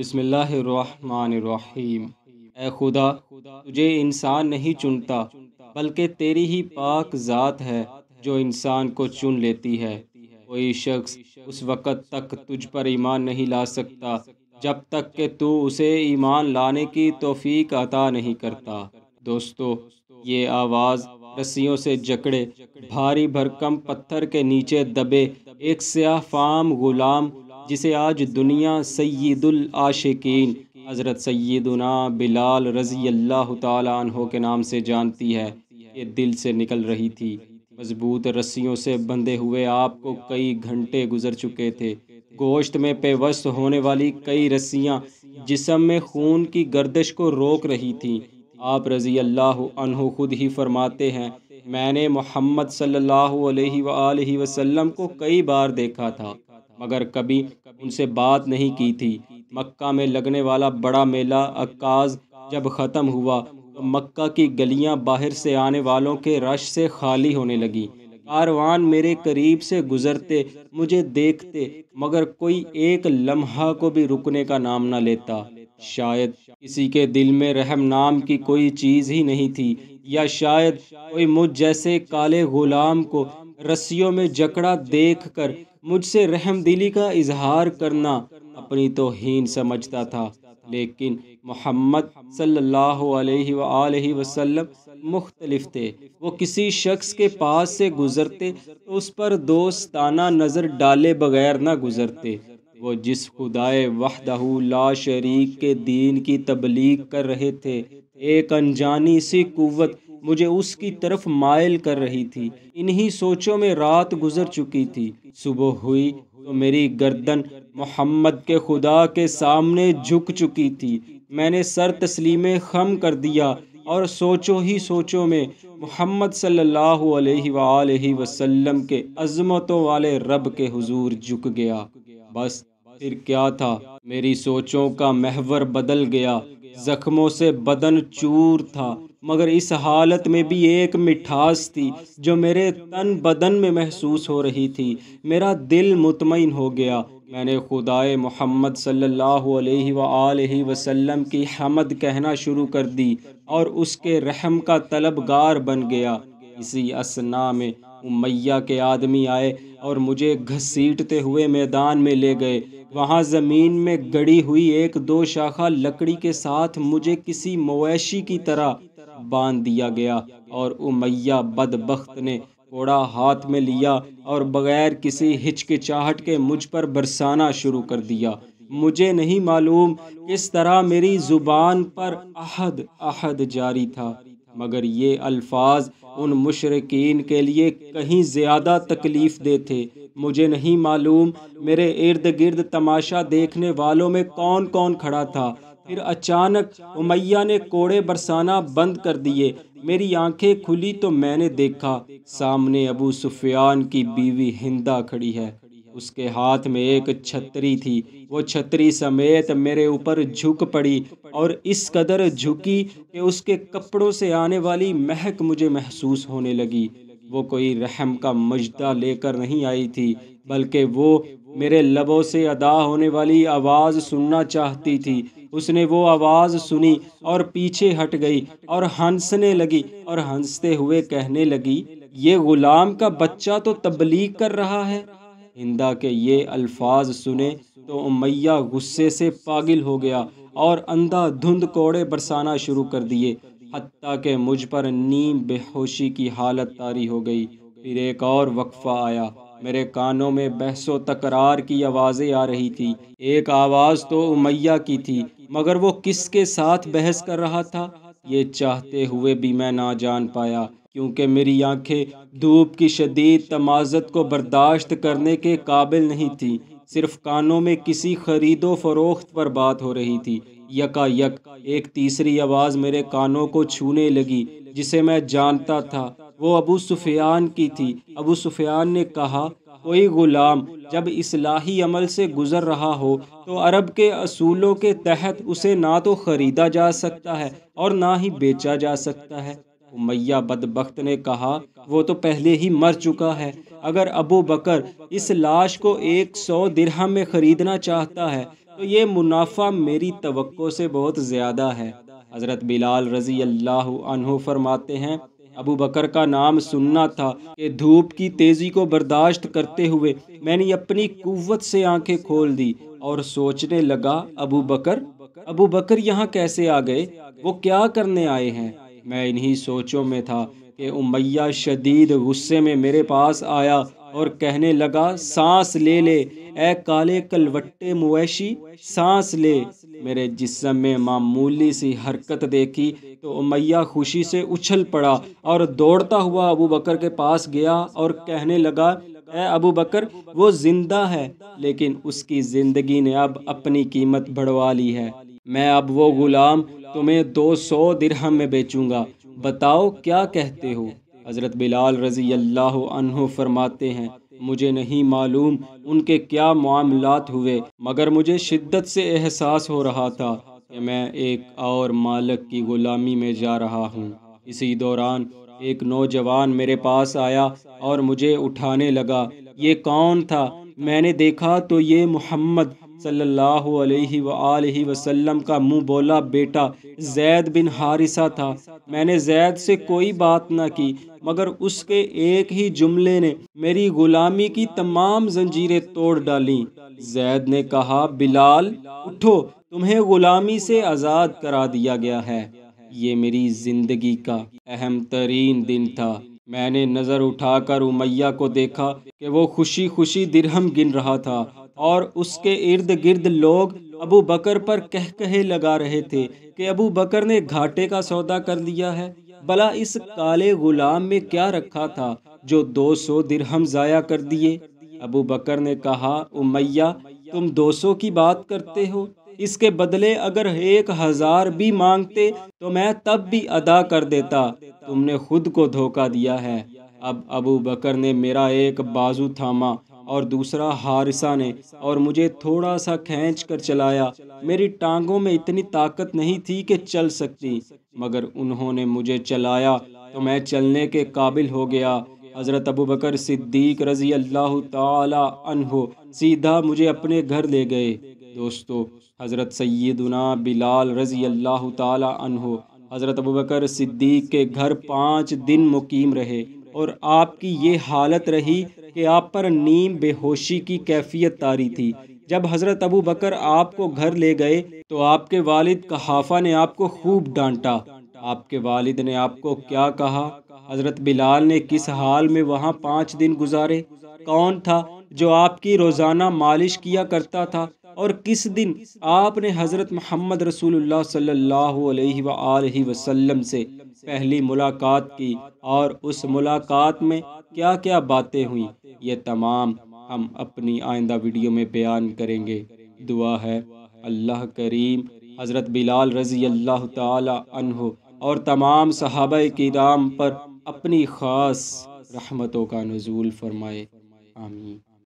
बिसमीम ए खुदा तुझे इंसान नहीं चुनता बल्कि तेरी ही पाक ज़ात है जो इंसान को चुन लेती है कोई शख्स उस वक़्त तक तुझ पर ईमान नहीं ला सकता जब तक कि तू उसे ईमान लाने की तोफीक अता नहीं करता दोस्तों ये आवाज़ रस्सियों से जकड़े भारी भरकम पत्थर के नीचे दबे एक स्याह फाम गुलाम जिसे आज दुनिया सैदुल आशिकीन हज़रत सैदुना बिलाल रज़ी अल्लाह तहों के नाम से जानती है ये दिल से निकल रही थी मजबूत रस्सियों से बंधे हुए आपको कई घंटे गुजर चुके थे गोश्त में पेवस्त होने वाली कई रस्सियाँ जिसम में खून की गर्दश को रोक रही थीं आप रज़ी अल्लाह खुद ही फरमाते हैं मैंने मोहम्मद सल्लल्लाहु अलैहि वसल्लम को कई बार देखा था मगर कभी उनसे बात नहीं की थी मक्का में लगने वाला बड़ा मेला अक्काज जब ख़त्म हुआ तो मक्का की गलियां बाहर से आने वालों के रश से खाली होने लगी कारवान मेरे करीब से गुज़रते मुझे देखते मगर कोई एक लम्हा को भी रुकने का नाम ना लेता शायद किसी के दिल में रहम नाम की कोई चीज़ ही नहीं थी या शायद कोई मुझ जैसे काले गुलाम को रस्सियों में जकड़ा देख कर मुझसे रहमदिली का इजहार करना अपनी तोहन समझता था लेकिन मोहम्मद सल्लल्लाहु अलैहि वसल्लम मुख्तलिफ थे वो किसी शख्स के पास से गुज़रते तो उस पर दोस्ताना नज़र डाले बगैर ना गुज़रते वो जिस खुदाए वहदहू ला शरीक के दीन की तबलीग कर रहे थे एक अनजानी सी कुत मुझे उसकी तरफ मायल कर रही थी इन्हीं सोचों में रात गुजर चुकी थी सुबह हुई तो मेरी गर्दन मोहम्मद के खुदा के सामने झुक चुकी थी मैंने सर तस्लीम खम कर दिया और सोचो ही सोचो में मोहम्मद सल्लल्लाहु अलैहि सल्ला वसल्लम के अजमतों वाले रब के हुजूर झुक गया बस फिर क्या था मेरी सोचों का महवर बदल गया जख्मों से बदन चूर था मगर इस हालत में भी एक मिठास थी जो मेरे तन बदन में महसूस हो रही थी मेरा दिल मुतमिन हो गया मैंने खुदाए मोहम्मद सल्लल्लाहु अलैहि वसल्लम की हमद कहना शुरू कर दी और उसके रहम का तलबगार बन गया इसी असना में उमैया के आदमी आए और मुझे घसीटते हुए मैदान में ले गए वहाँ ज़मीन में गड़ी हुई एक दो शाखा लकड़ी के साथ मुझे किसी मवेशी की तरह बांध दिया गया और उमैया बदबخت ने कोड़ा हाथ में लिया और बगैर किसी हिचकिचाहट के मुझ पर बरसाना शुरू कर दिया मुझे नहीं मालूम किस तरह मेरी ज़ुबान पर अहद अहद जारी था मगर ये अल्फाज उन मुशरकिन के लिए कहीं ज़्यादा तकलीफ़ दे थे मुझे नहीं मालूम मेरे इर्द गिर्द तमाशा देखने वालों में कौन कौन खड़ा था फिर अचानक उमैया ने कोड़े बरसाना बंद कर दिए मेरी आंखें खुली तो मैंने देखा सामने अबू सुफियान की बीवी हिंदा खड़ी है उसके हाथ में एक छतरी थी वो छतरी समेत मेरे ऊपर झुक पड़ी और इस कदर झुकी कि उसके कपड़ों से आने वाली महक मुझे महसूस होने लगी वो कोई रहम का मजदा लेकर नहीं आई थी बल्कि वो मेरे लबों से अदा होने वाली आवाज़ सुनना चाहती थी उसने वो आवाज़ सुनी और पीछे हट गई और हंसने लगी और हंसते हुए कहने लगी ये गुलाम का बच्चा तो तबलीग कर रहा है हिंदा के ये अल्फाज सुने तो उमैया गुस्से से पागल हो गया और अंधा धुंध कोड़े बरसाना शुरू कर दिए हती के मुझ पर नीम बेहोशी की हालत तारी हो गई फिर एक और वक्फा आया मेरे कानों में बहसो तकरार की आवाज़ें आ रही थी एक आवाज़ तो उमैया की थी मगर वो किसके साथ बहस कर रहा था ये चाहते हुए भी मैं ना जान पाया क्योंकि मेरी आंखें धूप की शदीद तमाजत को बर्दाश्त करने के काबिल नहीं थी सिर्फ कानों में किसी खरीदो फरोख्त पर बात हो रही थी यका यक एक तीसरी आवाज़ मेरे कानों को छूने लगी जिसे मैं जानता था वो अबू सुफियान की थी अबू सुफियान ने कहा कोई ग़ुलाम जब इसलाही अमल से गुज़र रहा हो तो अरब के असूलों के तहत उसे ना तो ख़रीदा जा सकता है और ना ही बेचा जा सकता है उमैया बदबख्त ने कहा वो तो पहले ही मर चुका है अगर अबू बकर इस लाश को एक सौ दिरहम में ख़रीदना चाहता है तो ये मुनाफा मेरी तो से बहुत ज़्यादा है हज़रत बिलाल रज़ी अल्लाह फरमाते हैं अबू बकर का नाम सुनना था कि धूप की तेज़ी को बर्दाश्त करते हुए मैंने अपनी कुत से आंखें खोल दी और सोचने लगा अबू बकर अबू बकर यहाँ कैसे आ गए वो क्या करने आए हैं मैं इन्हीं सोचों में था कि उमैया शदीद गुस्से में मेरे पास आया और कहने लगा सांस ले ले ए काले कलवट्टे मुवैशी सांस ले मेरे जिसम में मामूली सी हरकत देखी तो उमैया खुशी से उछल पड़ा और दौड़ता हुआ अबू बकर के पास गया और कहने लगा ए अबू बकर वो ज़िंदा है लेकिन उसकी ज़िंदगी ने अब अपनी कीमत बढ़वा ली है मैं अब वो ग़ुलाम तुम्हें दो सौ दिरहम में बेचूंगा बताओ क्या कहते हो हज़रत बिलाल रज़ी अल्लाह फरमाते हैं मुझे नहीं मालूम उनके क्या मामलात हुए मगर मुझे शिद्दत से एहसास हो रहा था कि मैं एक और मालक की ग़ुलामी में जा रहा हूँ इसी दौरान एक नौजवान मेरे पास आया और मुझे उठाने लगा ये कौन था मैंने देखा तो ये मोहम्मद सल्लल्लाहु अलैहि अलैहि वसल्लम का मुंह बोला बेटा जैद बिन हारिसा था मैंने जैद से कोई बात ना की मगर उसके एक ही जुमले ने मेरी गुलामी की तमाम जंजीरें तोड़ डाली जैद ने कहा बिलाल उठो तुम्हें गुलामी से आज़ाद करा दिया गया है ये मेरी ज़िंदगी का अहम तरीन दिन था मैंने नज़र उठाकर उमैया को देखा कि वो खुशी खुशी दिरहम गिन रहा था और उसके इर्द गिर्द लोग अबू बकर पर कह कहे लगा रहे थे कि अबू बकर ने घाटे का सौदा कर लिया है भला इस काले गुलाम में क्या रखा था जो 200 दिरहम जाया कर दिए अबू बकर ने कहा उमैया तुम 200 की बात करते हो इसके बदले अगर एक हजार भी मांगते तो मैं तब भी अदा कर देता तुमने खुद को धोखा दिया है अब अबू बकर ने मेरा एक बाजू थामा और दूसरा हारिसा ने और मुझे थोड़ा सा खींच कर चलाया मेरी टांगों में इतनी ताकत नहीं थी कि चल सकती मगर उन्होंने मुझे चलाया तो मैं चलने के काबिल हो गया हज़रत अबू बकर सिद्दीक रज़ी अल्लाह तहो सीधा मुझे अपने घर ले गए दोस्तों हज़रत सैदुना बिलाल रज़ी अल्लाह तहो हज़रत अबू बकर सिद्दीक के घर पाँच दिन मुकीम रहे और आपकी ये हालत रही कि आप पर नीम बेहोशी की कैफियत तारी थी जब हज़रत अबू बकर आपको घर ले गए तो आपके वालिद कहाफा ने आपको खूब डांटा आपके वालिद ने आपको क्या कहा हज़रत बिलाल ने किस हाल में वहाँ पाँच दिन गुजारे कौन था जो आपकी रोज़ाना मालिश किया करता था और किस दिन आपने हज़रत मोहम्मद रसूलुल्लाह सल्लल्लाहु अलैहि वसल्लम से पहली मुलाकात की और उस मुलाकात में क्या क्या बातें हुई ये तमाम हम अपनी आइंदा वीडियो में बयान करेंगे दुआ है अल्लाह करीम हज़रत बिलाल रज़ी अल्लाह तहो और तमाम सहाबा के दाम पर अपनी ख़ास रहमतों का नजूल फरमाए आमीन